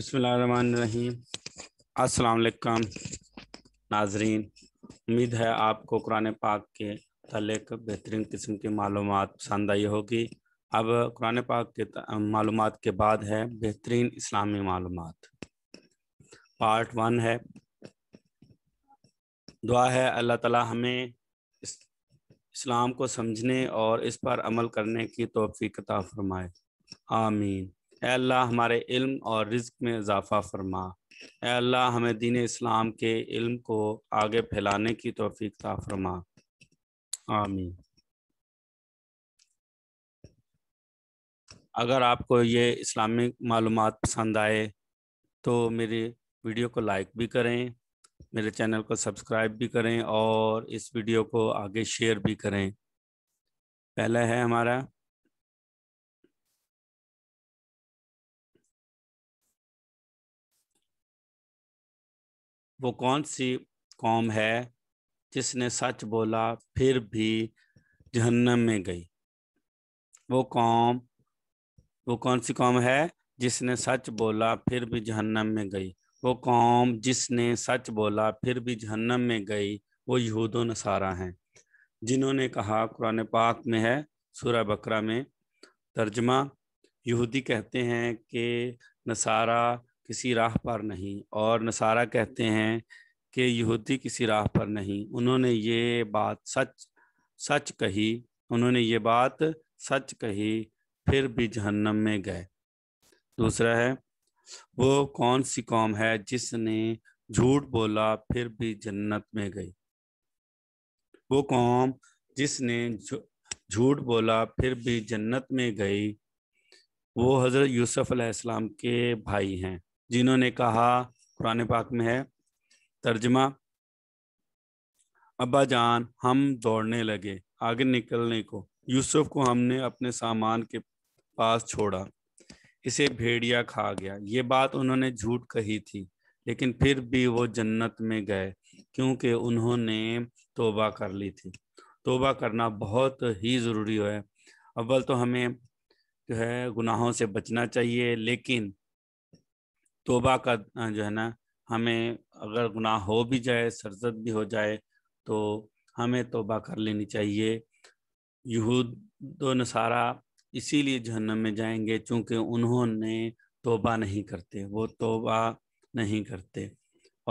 बसमीम असलकम नाजरीन उम्मीद है आपको कुरान पाक के तलक बेहतरीन किस्म की मालूम पसंद आई होगी अब कुरान पाक के मालूम के बाद है बेहतरीन इस्लामी मालूम पार्ट वन है दुआ है अल्लाह ताला हमें इस, इस्लाम को समझने और इस पर अमल करने की तोफ़ी कता फरमाए आमीन अल्लाह हमारे इल्म और रिज्क में इजाफा फरमा अल्लाह हमें दीन इस्लाम के इल्म को आगे फैलाने की तोफ़ी ता फरमा आमीन अगर आपको ये इस्लामिक मालूम पसंद आए तो मेरी वीडियो को लाइक भी करें मेरे चैनल को सब्सक्राइब भी करें और इस वीडियो को आगे शेयर भी करें पहला है हमारा वो कौन सी कौम है जिसने सच बोला फिर भी जहन्नम में गई वो कौम वो कौन सी कौम है जिसने सच बोला फिर भी जहन्नम में गई वो कौम जिसने सच बोला फिर भी जहन्नम में गई वो यहूद नसारा हैं जिन्होंने कहा कुरान पाक में है सूर्य बकरा में तर्जमा यहूदी कहते हैं कि नसारा किसी राह पर नहीं और नसारा कहते हैं कि यहूदी किसी राह पर नहीं उन्होंने ये बात सच सच कही उन्होंने ये बात सच कही फिर भी जहन्नम में गए दूसरा है वो कौन सी कौम है जिसने झूठ बोला फिर भी जन्नत में गई वो कौम जिसने झूठ बोला फिर भी जन्नत में गई वो हज़रत यूसुफ़ अलैहिस्सलाम के भाई हैं जिन्होंने कहा कुरान पाक में है तर्जमा अब्बा जान हम दौड़ने लगे आगे निकलने को यूसुफ को हमने अपने सामान के पास छोड़ा इसे भेड़िया खा गया ये बात उन्होंने झूठ कही थी लेकिन फिर भी वो जन्नत में गए क्योंकि उन्होंने तोबा कर ली थी तोबा करना बहुत ही ज़रूरी है अव्वल तो हमें जो है गुनाहों से बचना चाहिए लेकिन तोबा का जो है ना हमें अगर गुनाह हो भी जाए सरजद भी हो जाए तो हमें तोबा कर लेनी चाहिए यहूद दो नसारा इसीलिए जहन्नम में जाएंगे क्योंकि उन्होंने तोबा नहीं करते वो तोबा नहीं करते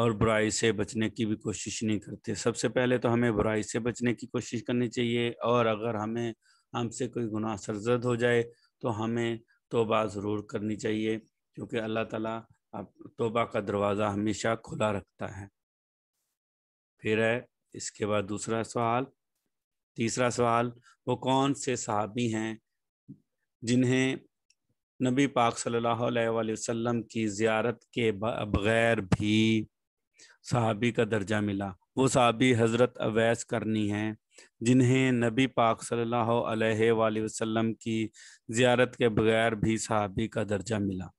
और बुराई से बचने की भी कोशिश नहीं करते सबसे पहले तो हमें बुराई से बचने की कोशिश करनी चाहिए और अगर हमें हमसे कोई गुनाह सरजद हो जाए तो हमें तोबा ज़रूर करनी चाहिए क्योंकि अल्लाह ताला तोबा का दरवाज़ा हमेशा खुला रखता है फिर है इसके बाद दूसरा सवाल तीसरा सवाल वो कौन से सहाबी हैं जिन्हें नबी पाक सल्लल्लाहु अलैहि वसल्लम की ज़ियारत के बगैर भी सहाबी का दर्जा मिला वो सहाबी हज़रत अवैस करनी हैं जिन्हें नबी पाक सल्लल्लाहु अलैहि वसल्लम की ज़ियारत के बगैर भी सहाबी का दर्जा मिला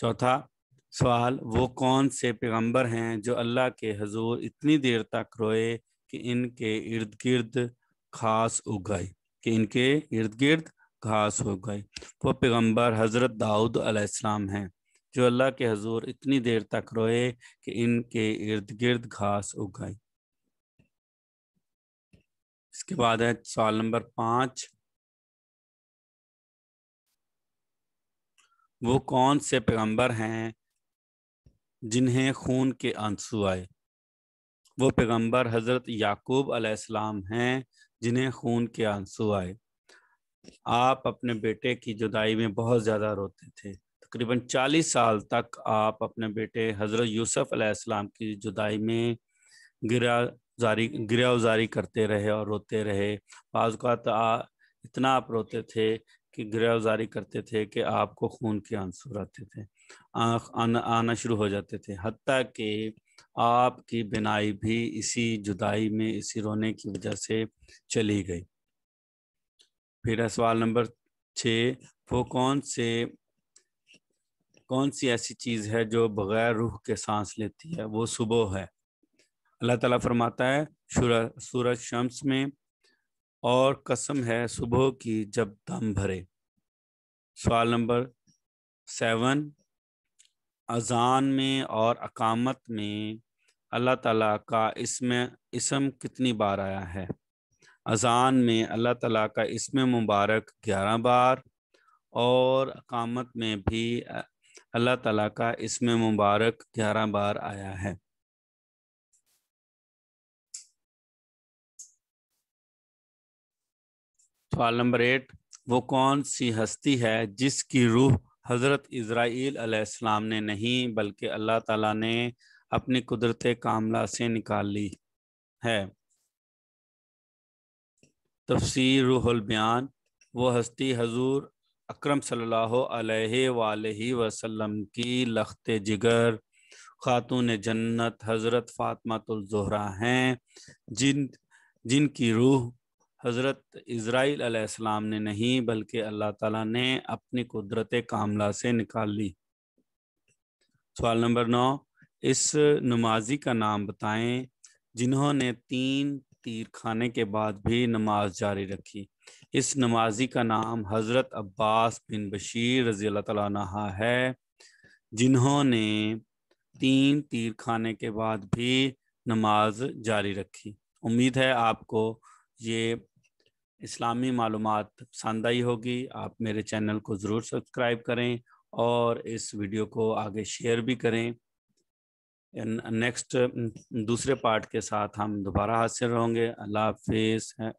चौथा सवाल वो कौन से पैगंबर हैं जो अल्लाह के हजूर इतनी देर तक रोए कि इनके इर्द गिर्द घास उग गई कि इनके इर्द गिर्द घास हो गई वो पैगंबर हज़रत दाऊद अलैहिस्सलाम हैं जो अल्लाह के हजूर इतनी देर तक रोए कि इनके इर्द गिर्द घास उग गई इसके बाद है सवाल नंबर पाँच वो कौन से पैगंबर हैं जिन्हें खून के आंसू आए वो पैगंबर हज़रत याकूब अलैहिस्सलाम हैं जिन्हें खून के आंसू आए आप अपने बेटे की जुदाई में बहुत ज़्यादा रोते थे तकरीबन चालीस साल तक आप अपने बेटे हज़रत यूसुफ अलैहिस्सलाम की जुदाई में गिरा जारी गिरा उजारी करते रहे और रोते रहे बाज़ात इतना आप रोते थे कि ग्रहजारी करते थे कि आपको खून के आंसू आते थे आँख आना आना शुरू हो जाते थे हती कि आपकी बिनाई भी इसी जुदाई में इसी रोने की वजह से चली गई फिर है सवाल नंबर छः वो कौन से कौन सी ऐसी चीज़ है जो बग़ैर रूह के सांस लेती है वो सुबह है अल्लाह ताला फरमाता है सूरज शम्स में और कसम है सुबह की जब दम भरे सवाल नंबर सेवन अजान में और अकामत में अल्लाह ताला का इसमें इसम कितनी बार आया है अजान में अल्लाह ताला का इसमें मुबारक ग्यारह बार और अकामत में भी अल्लाह ताला का इसमें मुबारक ग्यारह बार आया है सवाल नंबर एट वो कौन सी हस्ती है जिसकी रूह हज़रत इसराइल ने नहीं बल्कि अल्लाह ताला ने अपनी कुदरत कामला से निकाल ली है तफसीर रूहुल बयान वो हस्ती हजूर अक्रम सल्लल्लाहु अलैहि वसल्लम की लख्त जिगर खातून जन्नत हज़रत फ़ातमतुलजहरा हैं जिन जिनकी रूह हज़रत इज़राइल आसमाम ने नहीं बल्कि अल्लाह ताला ने अपनी कुदरत कामला से निकाल ली सवाल नंबर नौ इस नमाजी का नाम बताएं जिन्होंने तीन तीर खाने के बाद भी नमाज जारी रखी इस नमाजी का नाम हज़रत अब्बास बिन बशीर रज़ी अल्लाह तहा है जिन्होंने तीन तीर खाने के बाद भी नमाज जारी रखी उम्मीद है आपको ये इस्लामी मालूम पसंद आई होगी आप मेरे चैनल को ज़रूर सब्सक्राइब करें और इस वीडियो को आगे शेयर भी करें नेक्स्ट दूसरे पार्ट के साथ हम दोबारा हासिल होंगे अल्लाह हाफिज़